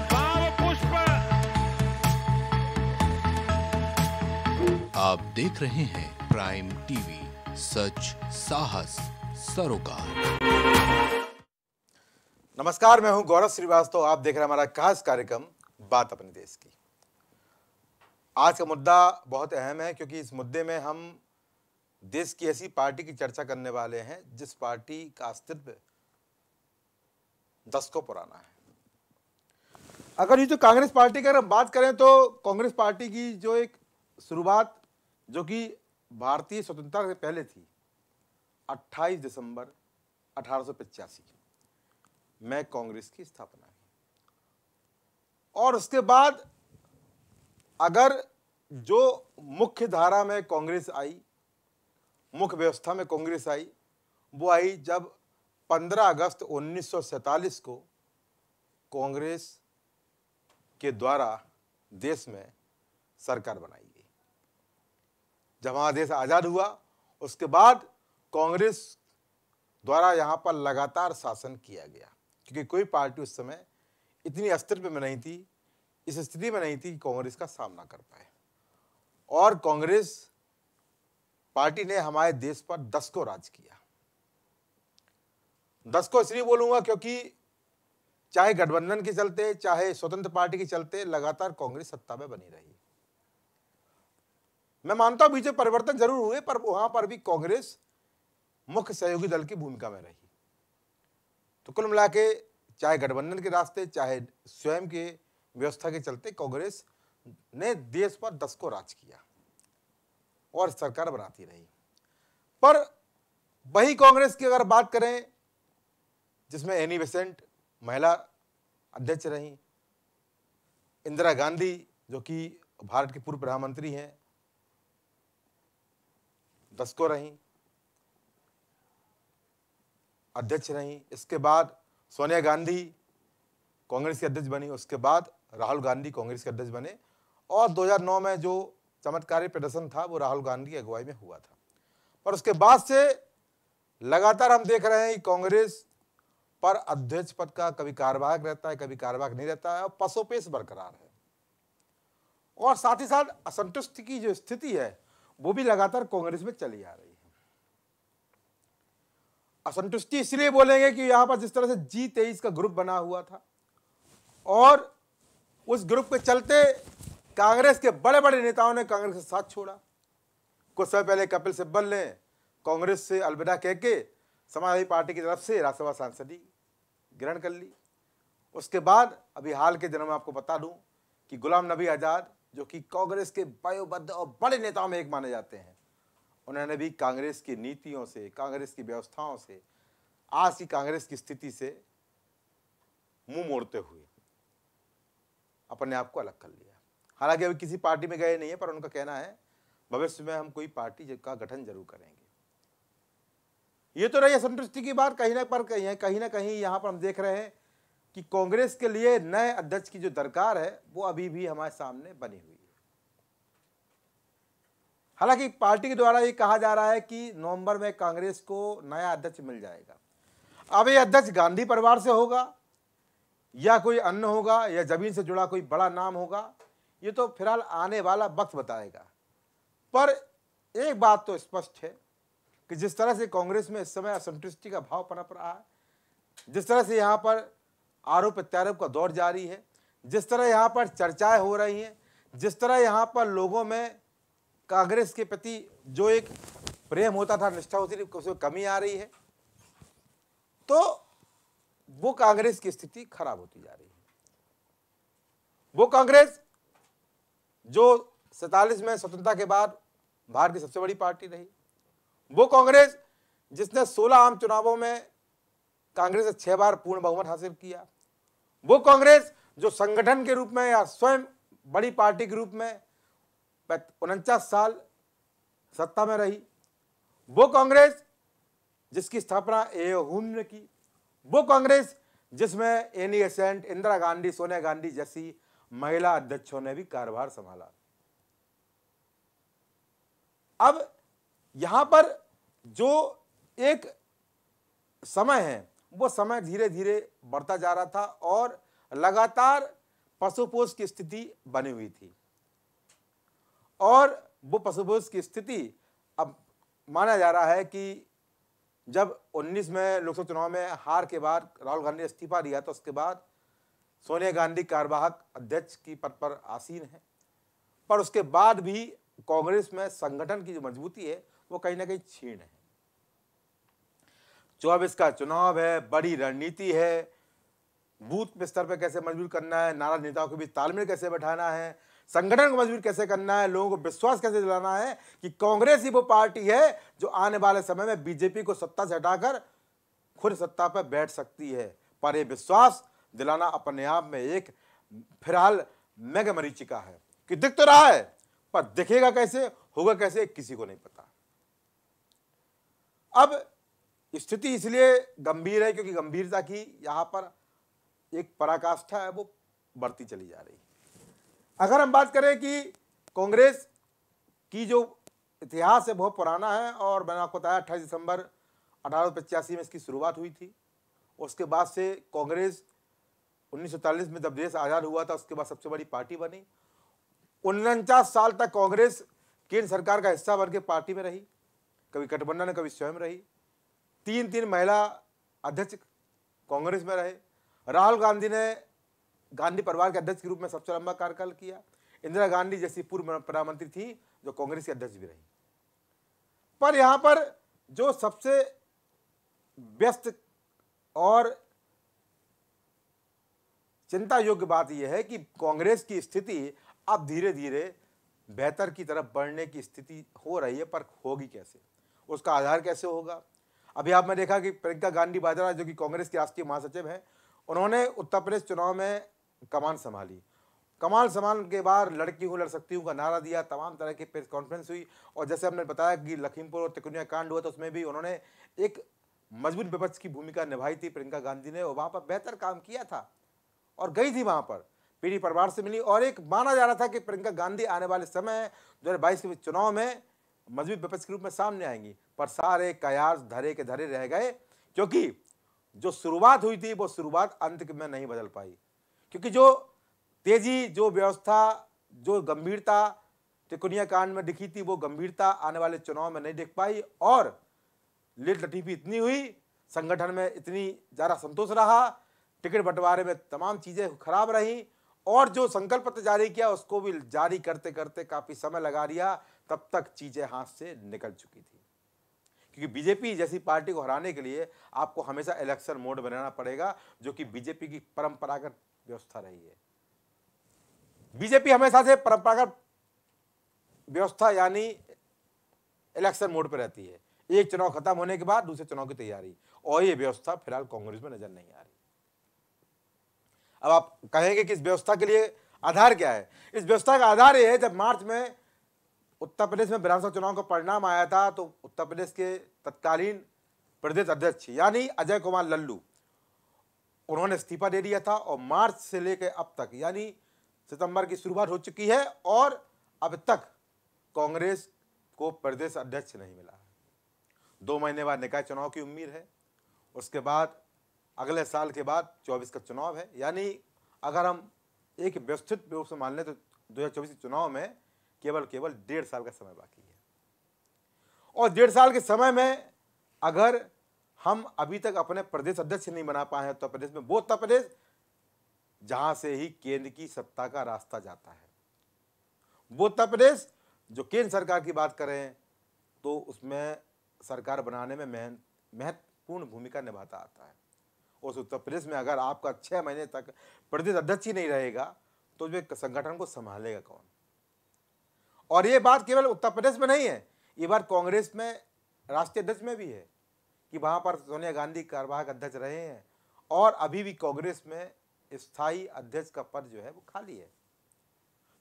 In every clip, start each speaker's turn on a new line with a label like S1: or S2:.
S1: भाव पुष्प आप देख रहे हैं प्राइम टीवी सच साहस सरोकार नमस्कार मैं हूं गौरव श्रीवास्तव आप देख रहे हैं हमारा खास कार्यक्रम बात अपने देश की आज का मुद्दा बहुत अहम है क्योंकि इस मुद्दे में हम देश की ऐसी पार्टी की चर्चा करने वाले हैं जिस पार्टी का अस्तित्व दशकों पुराना है अगर ये जो कांग्रेस पार्टी की अगर हम बात करें तो कांग्रेस पार्टी की जो एक शुरुआत जो कि भारतीय स्वतंत्रता से पहले थी 28 दिसंबर अठारह में कांग्रेस की स्थापना की और उसके बाद अगर जो मुख्य धारा में कांग्रेस आई मुख्य व्यवस्था में कांग्रेस आई वो आई जब 15 अगस्त उन्नीस को कांग्रेस के द्वारा देश में सरकार बनाई गई जब हमारा देश आज़ाद हुआ उसके बाद कांग्रेस द्वारा यहाँ पर लगातार शासन किया गया क्योंकि कोई पार्टी उस समय इतनी अस्तित्व में नहीं थी इस स्थिति में नहीं थी कि कांग्रेस का सामना कर पाए और कांग्रेस पार्टी ने हमारे देश पर दस को राज किया दस को इसलिए बोलूंगा क्योंकि चाहे गठबंधन के चलते चाहे स्वतंत्र पार्टी के चलते लगातार कांग्रेस सत्ता में बनी रही मैं मानता हूं बीच में परिवर्तन जरूर हुए पर वहां पर भी कांग्रेस मुख्य सहयोगी दल की भूमिका में रही तो कुल मिला के चाहे गठबंधन के रास्ते चाहे स्वयं के व्यवस्था के चलते कांग्रेस ने देश पर दस को राज किया और सरकार बनाती रही पर वही कांग्रेस की अगर बात करें जिसमें एनी बेसेंट महिला अध्यक्ष रहीं इंदिरा गांधी जो कि भारत की पूर्व प्रधानमंत्री हैं दशकों रहीं अध्यक्ष रहीं इसके बाद सोनिया गांधी कांग्रेस की अध्यक्ष बनी उसके बाद राहुल गांधी कांग्रेस के अध्यक्ष बने और 2009 में जो चमत्कारी प्रदर्शन था वो राहुल गांधी की अगुवाई में हुआ था पर उसके बाद से लगातार हम देख रहे हैं कि कांग्रेस पर अध्यक्ष पद का कभी कार्यवाहक रहता है कभी कार्यवाहक नहीं रहता है और पसोपेश बरकरार है और साथ ही साथ असंतुष्ट की जो स्थिति है वो भी लगातार कांग्रेस में चली आ रही है असंतुष्टि इसलिए बोलेंगे कि यहां पर जिस तरह से जी तेईस का ग्रुप बना हुआ था और उस ग्रुप के चलते कांग्रेस के बड़े बड़े नेताओं ने कांग्रेस के साथ छोड़ा कुछ समय पहले कपिल सिब्बल ने कांग्रेस से अलविदा कह के समाजवादी पार्टी की तरफ से राज्यसभा सांसदी ग्रहण कर ली उसके बाद अभी हाल के दिनों में आपको बता दूं कि गुलाम नबी आज़ाद जो कि कांग्रेस के वायोबद्ध और बड़े नेताओं में एक माने जाते हैं उन्होंने भी कांग्रेस की नीतियों से कांग्रेस की व्यवस्थाओं से आज की कांग्रेस की स्थिति से मुंह मोड़ते हुए अपने आप को अलग कर लिया हालांकि अभी किसी पार्टी में गए नहीं है पर उनका कहना है भविष्य में हम कोई पार्टी का गठन जरूर करेंगे ये तो रही असंतुष्टि की बात कहीं ना पर कहीं कहीं ना कहीं यहाँ पर हम देख रहे हैं कि कांग्रेस के लिए नए अध्यक्ष की जो दरकार है वो अभी भी हमारे सामने बनी हुई है हालांकि पार्टी के द्वारा ये कहा जा रहा है कि नवंबर में कांग्रेस को नया अध्यक्ष मिल जाएगा अब ये अध्यक्ष गांधी परिवार से होगा या कोई अन्य होगा या जमीन से जुड़ा कोई बड़ा नाम होगा ये तो फिलहाल आने वाला वक्त बताएगा पर एक बात तो स्पष्ट है कि जिस तरह से कांग्रेस में इस समय असंतुष्टि का भाव पनप रहा है जिस तरह से यहाँ पर आरोप प्रत्यारोप का दौर जारी है जिस तरह यहाँ पर चर्चाएं हो रही हैं जिस तरह यहाँ पर लोगों में कांग्रेस के प्रति जो एक प्रेम होता था निष्ठा होती थी उसमें कमी आ रही है तो वो कांग्रेस की स्थिति खराब होती जा रही है वो कांग्रेस जो सैतालीस में स्वतंत्रता के बाद भारत की सबसे बड़ी पार्टी रही वो कांग्रेस जिसने 16 आम चुनावों में कांग्रेस ने छह बार पूर्ण बहुमत हासिल किया वो कांग्रेस जो संगठन के रूप में या स्वयं बड़ी पार्टी के रूप में उनचास साल सत्ता में रही वो कांग्रेस जिसकी स्थापना ए ने की वो कांग्रेस जिसमें एनी एसेंट इंदिरा गांधी सोनिया गांधी जैसी महिला अध्यक्षों ने भी कारभार संभाला अब यहां पर जो एक समय है वो समय धीरे धीरे बढ़ता जा रहा था और लगातार पशुपोष की स्थिति बनी हुई थी और वो पशुपोष की स्थिति अब माना जा रहा है कि जब 19 में लोकसभा चुनाव में हार के बाद राहुल गांधी ने इस्तीफा दिया तो उसके बाद सोनिया गांधी कार्यवाहक अध्यक्ष की पद पर आसीन है पर उसके बाद भी कांग्रेस में संगठन की जो मजबूती है वो कहीं ना कहीं छीण है जो अब इसका चुनाव है बड़ी रणनीति है बूथ स्तर पर कैसे मजबूत करना है नाराज नेताओं के बीच तालमेल कैसे बैठाना है संगठन को मजबूत कैसे करना है लोगों को विश्वास कैसे दिलाना है कि कांग्रेस ही वो पार्टी है जो आने वाले समय में बीजेपी को सत्ता से हटाकर खुद सत्ता पर बैठ सकती है पर यह विश्वास दिलाना अपने आप में एक फिलहाल मेघ मरीचिका है कि दिख तो रहा है पर दिखेगा कैसे होगा कैसे किसी को नहीं पता अब स्थिति इसलिए गंभीर है क्योंकि गंभीरता की यहाँ पर एक पराकाष्ठा है वो बढ़ती चली जा रही अगर हम बात करें कि कांग्रेस की जो इतिहास है बहुत पुराना है और मैंने आपको बताया अट्ठाईस दिसंबर अठारह में इसकी शुरुआत हुई थी उसके बाद से कांग्रेस 1947 में जब देश आज़ाद हुआ था उसके बाद सबसे बड़ी पार्टी बनी उनचास साल तक कांग्रेस केंद्र सरकार का हिस्सा बन के पार्टी में रही कभी गठबंधन कभी स्वयं रही तीन तीन महिला अध्यक्ष कांग्रेस में रहे राहुल गांधी ने गांधी परिवार के अध्यक्ष के रूप में सबसे लंबा कार्यकाल किया इंदिरा गांधी जैसी पूर्व प्रधानमंत्री थी जो कांग्रेस की अध्यक्ष भी रही पर यहाँ पर जो सबसे व्यस्त और चिंता योग्य बात यह है कि कांग्रेस की स्थिति अब धीरे धीरे बेहतर की तरफ बढ़ने की स्थिति हो रही है पर होगी कैसे उसका आधार कैसे होगा अभी आपने देखा कि प्रियंका गांधी बाजरा जो कि कांग्रेस की राष्ट्रीय महासचिव हैं उन्होंने उत्तर प्रदेश चुनाव में कमान संभाली कमाल समान के बाद लड़की हूँ लड़ सकती हूँ का नारा दिया तमाम तरह की प्रेस कॉन्फ्रेंस हुई और जैसे हमने बताया कि लखीमपुर और तिकुनिया कांड हुआ तो उसमें भी उन्होंने एक मजबूत विपक्ष की भूमिका निभाई थी प्रियंका गांधी ने और वहाँ पर बेहतर काम किया था और गई थी वहाँ पर पीढ़ी परिवार से मिली और एक माना जा रहा था कि प्रियंका गांधी आने वाले समय दो के चुनाव में मजबूत विपक्ष के रूप में सामने आएंगी पर सारे कयास धरे के धरे रह गए क्योंकि जो शुरुआत हुई थी वो शुरुआत अंत में नहीं बदल पाई क्योंकि जो तेजी जो व्यवस्था जो गंभीरता त्रिकुनिया कांड में दिखी थी वो गंभीरता आने वाले चुनाव में नहीं दिख पाई और लेट लटीफी इतनी हुई संगठन में इतनी ज़्यादा संतोष रहा टिकट बंटवारे में तमाम चीज़ें खराब रहीं और जो संकल्प पत्र जारी किया उसको भी जारी करते करते काफ़ी समय लगा दिया तब तक चीज़ें हाथ से निकल चुकी थी क्योंकि बीजेपी जैसी पार्टी को हराने के लिए आपको हमेशा इलेक्शन मोड बनाना पड़ेगा जो कि बीजेपी की परंपरागत व्यवस्था रही है बीजेपी हमेशा से परंपरागत व्यवस्था यानी इलेक्शन मोड पर रहती है एक चुनाव खत्म होने के बाद दूसरे चुनाव की तैयारी और ये व्यवस्था फिलहाल कांग्रेस में नजर नहीं आ रही अब आप कहेंगे कि इस व्यवस्था के लिए आधार क्या है इस व्यवस्था का आधार यह है जब मार्च में उत्तर प्रदेश में विधानसभा चुनाव का परिणाम आया था तो उत्तर प्रदेश के तत्कालीन प्रदेश अध्यक्ष यानी अजय कुमार लल्लू उन्होंने इस्तीफा दे दिया था और मार्च से लेकर अब तक यानी सितंबर की शुरुआत हो चुकी है और अब तक कांग्रेस को प्रदेश अध्यक्ष नहीं मिला दो महीने बाद निकाय चुनाव की उम्मीद है उसके बाद अगले साल के बाद चौबीस का चुनाव है यानी अगर हम एक व्यवस्थित रूप से मान लें तो दो हज़ार चौबीस के चुनाव में केवल केवल डेढ़ साल का समय बाकी है और डेढ़ साल के समय में अगर हम अभी तक अपने प्रदेश अध्यक्ष नहीं बना पाए हैं उत्तर तो प्रदेश में वो उत्तर प्रदेश जहां से ही केंद्र की सत्ता का रास्ता जाता है वो उत्तर प्रदेश जो केंद्र सरकार की बात करें तो उसमें सरकार बनाने में मेहन महत्वपूर्ण भूमिका निभाता आता है उस उत्तर प्रदेश में अगर आपका छः महीने तक प्रदेश अध्यक्ष ही नहीं रहेगा तो उसमें संगठन को संभालेगा कौन और ये बात केवल उत्तर प्रदेश में नहीं है ये बात कांग्रेस में राष्ट्रीय अध्यक्ष में भी है कि वहाँ पर सोनिया गांधी कार्यवाहक अध्यक्ष रहे हैं और अभी भी कांग्रेस में स्थायी अध्यक्ष का पद जो है वो खाली है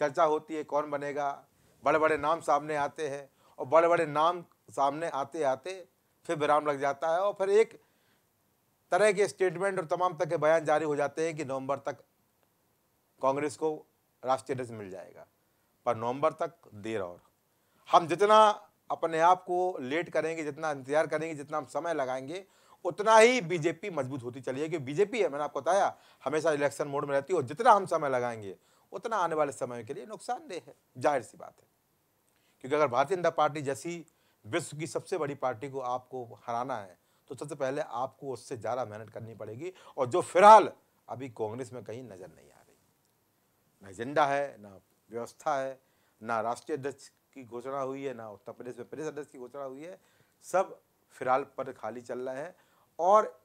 S1: चर्चा होती है कौन बनेगा बड़े बड़े नाम सामने आते हैं और बड़े बड़े नाम सामने आते आते फिर विराम लग जाता है और फिर एक तरह के स्टेटमेंट और तमाम तरह के बयान जारी हो जाते हैं कि नवंबर तक कांग्रेस को राष्ट्रीय अध्यक्ष मिल जाएगा पर नवंबर तक देर और हम जितना अपने आप को लेट करेंगे जितना इंतजार करेंगे जितना हम समय लगाएंगे उतना ही बीजेपी मजबूत होती चली है क्योंकि बीजेपी है मैंने आपको बताया हमेशा इलेक्शन मोड में रहती है और जितना हम समय लगाएंगे उतना आने वाले समय के लिए नुकसानदेह है जाहिर सी बात है क्योंकि अगर भारतीय जनता पार्टी जैसी विश्व की सबसे बड़ी पार्टी को आपको हराना है तो सबसे पहले आपको उससे ज़्यादा मेहनत करनी पड़ेगी और जो फिलहाल अभी कांग्रेस में कहीं नज़र नहीं आ रही ना एजेंडा है ना व्यवस्था है ना राष्ट्रीय अध्यक्ष की घोषणा हुई है ना उत्तर प्रदेश में प्रदेश अध्यक्ष की घोषणा हुई है सब फिलहाल पद खाली चल रहा है और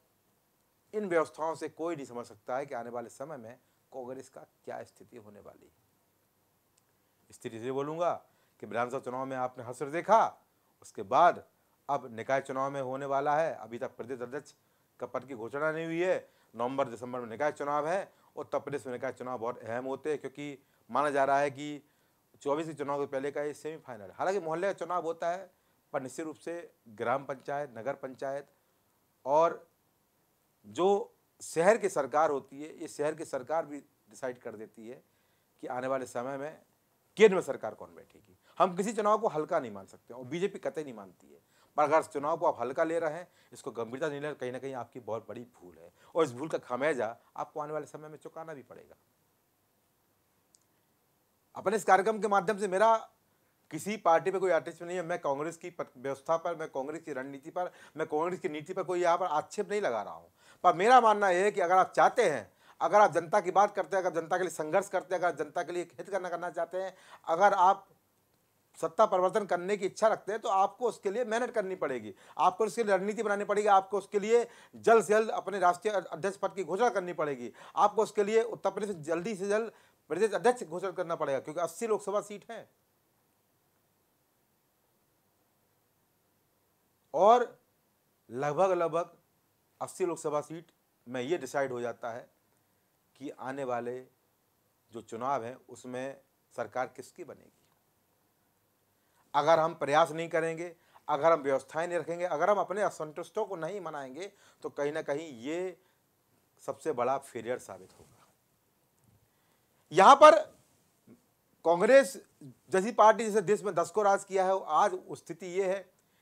S1: इन व्यवस्थाओं से कोई नहीं समझ सकता है कि आने वाले समय में कांग्रेस का क्या स्थिति होने वाली है स्थिति से बोलूंगा कि विधानसभा चुनाव में आपने हसर देखा उसके बाद अब निकाय चुनाव में होने वाला है अभी तक प्रदेश अध्यक्ष का पद की घोषणा नहीं हुई है नवंबर दिसंबर में निकाय चुनाव है उत्तर प्रदेश में निकाय चुनाव बहुत अहम होते हैं क्योंकि माना जा रहा है कि चौबीस के चुनाव के पहले का ये सेमीफाइनल हालांकि मोहल्ले का चुनाव होता है पर निश्चित रूप से ग्राम पंचायत नगर पंचायत और जो शहर की सरकार होती है ये शहर की सरकार भी डिसाइड कर देती है कि आने वाले समय में केंद्र में सरकार कौन बैठेगी हम किसी चुनाव को हल्का नहीं मान सकते और बीजेपी कतई नहीं मानती है पर अगर चुनाव को आप हल्का ले रहे हैं इसको गंभीरता नहीं ले कहीं ना कहीं आपकी बहुत बड़ी भूल है और इस भूल का खमेजा आपको आने वाले समय में चुकाना भी पड़ेगा अपने इस कार्यक्रम के माध्यम से मेरा किसी पार्टी पे कोई अटैचमेंट नहीं है मैं कांग्रेस की व्यवस्था पर मैं कांग्रेस की रणनीति पर मैं कांग्रेस की नीति पर कोई यहाँ पर आक्षेप नहीं लगा रहा हूँ पर मेरा मानना यह है कि अगर आप चाहते हैं अगर आप जनता की बात करते हैं अगर जनता के लिए संघर्ष करते हैं अगर जनता के लिए हित करना करना चाहते हैं अगर आप सत्ता परिवर्तन करने की इच्छा रखते हैं तो आपको उसके लिए मेहनत करनी पड़ेगी आपको उसके लिए रणनीति बनानी पड़ेगी आपको उसके लिए जल्द से जल्द अपने राष्ट्रीय अध्यक्ष पद की घोषणा करनी पड़ेगी आपको उसके लिए उत्तर प्रदेश जल्दी से जल्द प्रदेश अध्यक्ष uh, घोषित करना पड़ेगा क्योंकि अस्सी लोकसभा सीट है और लगभग लगभग अस्सी लोकसभा सीट में ये डिसाइड हो जाता है कि आने वाले जो चुनाव हैं उसमें सरकार किसकी बनेगी अगर हम प्रयास नहीं करेंगे अगर हम व्यवस्थाएं नहीं रखेंगे अगर हम अपने असंतुष्टों को नहीं मनाएंगे तो कहीं ना कहीं ये सबसे बड़ा फेलियर साबित होगा यहाँ पर कांग्रेस जैसी पार्टी जैसे देश में दस को राज किया है आज स्थिति यह है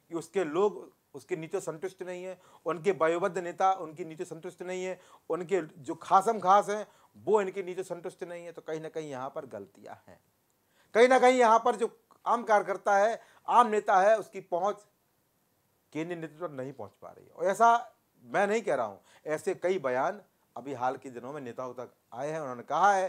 S1: कि उसके लोग उसके नीचे संतुष्ट नहीं है उनके वयोबद्ध नेता उनके नीचे संतुष्ट नहीं है उनके जो खासम खास हैं वो इनके नीचे संतुष्ट नहीं है तो कहीं ना कहीं यहाँ पर गलतियाँ हैं कहीं ना कहीं यहाँ पर जो आम कार्यकर्ता है आम नेता है उसकी पहुँच केंद्रीय नेतृत्व नहीं पहुँच पा रही है और ऐसा मैं नहीं कह रहा हूँ ऐसे कई बयान अभी हाल के दिनों में नेताओं तक आए हैं उन्होंने कहा है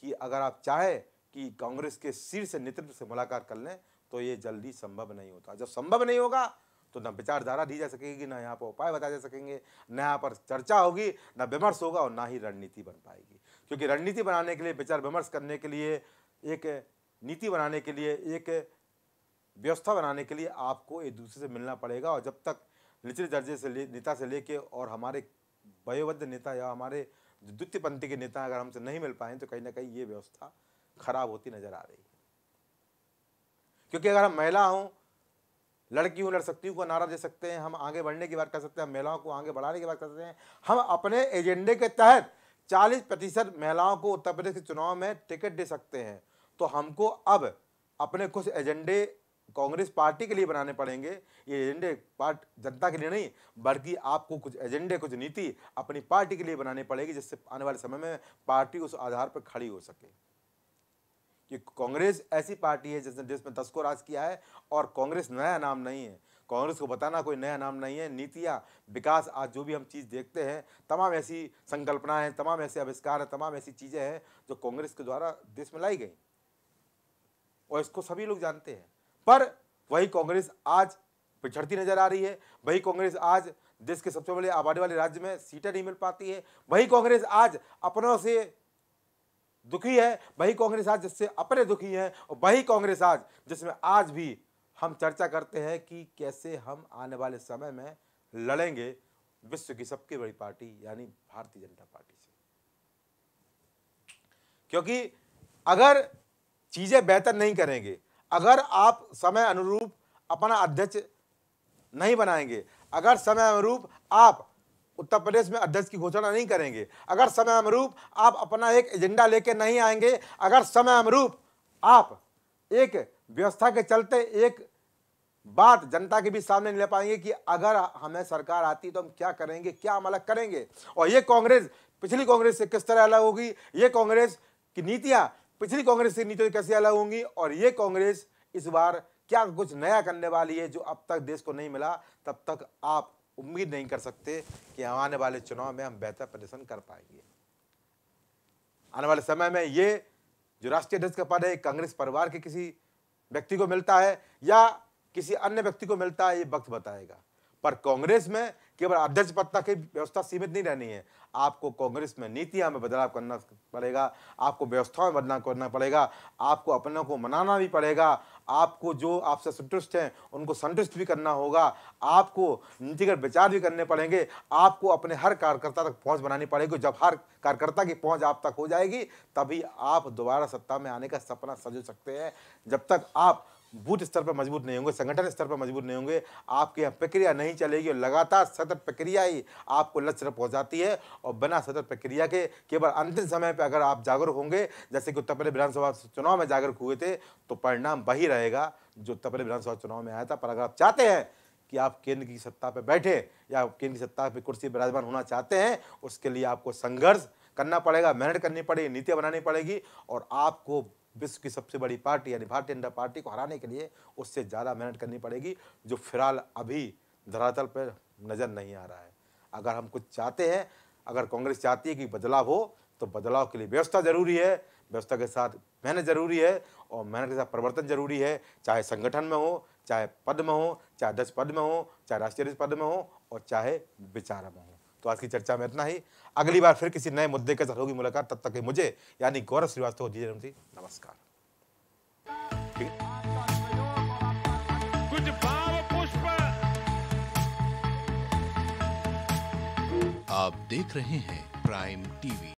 S1: कि अगर आप चाहें कि कांग्रेस के शीर्ष नेतृत्व से मुलाकात कर लें तो ये जल्दी संभव नहीं होता जब संभव नहीं होगा तो ना विचारधारा दी जा सकेगी ना यहाँ पर उपाय बताए जा सकेंगे न यहाँ पर चर्चा होगी ना विमर्श होगा और ना ही रणनीति बन पाएगी क्योंकि रणनीति बनाने के लिए विचार विमर्श करने के लिए एक नीति बनाने के लिए एक व्यवस्था बनाने के लिए आपको एक दूसरे से मिलना पड़ेगा और जब तक निचले दर्जे से ले नेता से लेके और हमारे वयोबद्ध नेता या हमारे जो द्वितीय पंथी के नेता अगर हमसे नहीं मिल पाए तो कहीं ना कहीं ये व्यवस्था खराब होती नजर आ रही है क्योंकि अगर हम महिला हों लड़की हूँ लड़ सकती हूँ को नारा दे सकते हैं हम आगे बढ़ने की बात कर सकते हैं महिलाओं को आगे बढ़ाने की बात कर सकते हैं हम अपने एजेंडे के तहत चालीस प्रतिशत महिलाओं को उत्तर प्रदेश के चुनाव में टिकट दे सकते हैं तो हमको अब अपने कुछ एजेंडे कांग्रेस पार्टी के लिए बनाने पड़ेंगे ये एजेंडे पार्ट जनता के लिए नहीं बल्कि आपको कुछ एजेंडे कुछ नीति अपनी पार्टी के लिए बनाने पड़ेगी जिससे आने वाले समय में पार्टी उस आधार पर खड़ी हो सके कि कांग्रेस ऐसी पार्टी है जिसने देश में दस को राज किया है और कांग्रेस नया नाम नहीं है कांग्रेस को बताना कोई नया नाम नहीं है नीतियाँ विकास आज जो भी हम चीज़ देखते हैं तमाम ऐसी संकल्पनाएं तमाम ऐसे आविष्कार हैं तमाम ऐसी चीज़ें हैं जो कांग्रेस के द्वारा देश में लाई गई और इसको सभी लोग जानते हैं पर वही कांग्रेस आज पिछड़ती नजर आ रही है वही कांग्रेस आज देश के सबसे बड़े आबादी वाले राज्य में सीटें नहीं मिल पाती है वही कांग्रेस आज अपनों से दुखी है वही कांग्रेस आज जिससे अपने दुखी हैं और वही कांग्रेस आज जिसमें आज भी हम चर्चा करते हैं कि कैसे हम आने वाले समय में लड़ेंगे विश्व की सबकी बड़ी पार्टी यानी भारतीय जनता पार्टी से क्योंकि अगर चीज़ें बेहतर नहीं करेंगे अगर आप समय अनुरूप अपना अध्यक्ष नहीं बनाएंगे अगर समय अनुरूप आप उत्तर प्रदेश में अध्यक्ष की घोषणा नहीं करेंगे अगर समय अनुरूप आप अपना एक एजेंडा लेके नहीं आएंगे अगर समय अनुरूप आप एक व्यवस्था के चलते एक बात जनता के बीच सामने नहीं ले पाएंगे कि अगर हमें सरकार आती तो हम क्या करेंगे क्या अमल करेंगे और ये कांग्रेस पिछली कांग्रेस से किस तरह अलग होगी ये कांग्रेस की नीतियाँ पिछली कांग्रेस की नीतियाँ कैसे अलग होंगी और ये कांग्रेस इस बार क्या कुछ नया करने वाली है जो अब तक देश को नहीं मिला तब तक आप उम्मीद नहीं कर सकते कि आने वाले चुनाव में हम बेहतर प्रदर्शन कर पाएंगे आने वाले समय में ये जो राष्ट्रीय अध्यक्ष का पद है कांग्रेस परिवार के किसी व्यक्ति को मिलता है या किसी अन्य व्यक्ति को मिलता है ये वक्त बताएगा पर कांग्रेस में केवल अध्यक्ष पद तक ही व्यवस्था सीमित नहीं रहनी है आपको कांग्रेस में नीतियाँ में बदलाव करना पड़ेगा आपको व्यवस्थाओं में बदलाव करना पड़ेगा आपको अपनों को मनाना भी पड़ेगा आपको जो आपसे संतुष्ट हैं उनको संतुष्ट भी करना होगा आपको नीतिगत विचार भी करने पड़ेंगे आपको अपने हर कार्यकर्ता तक पहुंच बनानी पड़ेगी जब हर कार्यकर्ता की पहुंच आप तक हो जाएगी तभी आप दोबारा सत्ता में आने का सपना सजो सकते हैं जब तक आप बूथ स्तर पर मजबूत नहीं होंगे संगठन स्तर पर मजबूत नहीं होंगे आपकी यहाँ प्रक्रिया नहीं चलेगी और लगातार सतत प्रक्रिया ही आपको लक्ष्य पहुँचाती है और बिना सतत प्रक्रिया के केवल अंतिम समय पर अगर आप जागरूक होंगे जैसे कि उत्तर प्रदेश विधानसभा चुनाव में जागरूक हुए थे तो परिणाम वही रहेगा जो उत्तर प्रदेश विधानसभा चुनाव में आया था पर अगर आप चाहते हैं कि आप केंद्र की सत्ता पर बैठे या केंद्र की सत्ता पर कुर्सी विराजमान होना चाहते हैं उसके लिए आपको संघर्ष करना पड़ेगा मेहनत करनी पड़ेगी नीतियाँ बनानी पड़ेगी और आपको विश्व की सबसे बड़ी पार्टी यानी भारतीय जनता पार्टी को हराने के लिए उससे ज़्यादा मेहनत करनी पड़ेगी जो फिलहाल अभी धरातल पर नज़र नहीं आ रहा है अगर हम कुछ चाहते हैं अगर कांग्रेस चाहती है कि बदलाव हो तो बदलाव के लिए व्यवस्था ज़रूरी है व्यवस्था के साथ मेहनत ज़रूरी है और मेहनत के साथ परिवर्तन ज़रूरी है चाहे संगठन में हो चाहे पद में हो चाहे अध्यक्ष पद में हो चाहे राष्ट्रीय पद में हो और चाहे विचार में हो तो आज की चर्चा में इतना ही अगली बार फिर किसी नए मुद्दे के साथ होगी मुलाकात तब तक के मुझे यानी गौरव श्रीवास्तव जी नमस्कार कुछ भाव पुष्प आप देख रहे हैं प्राइम टीवी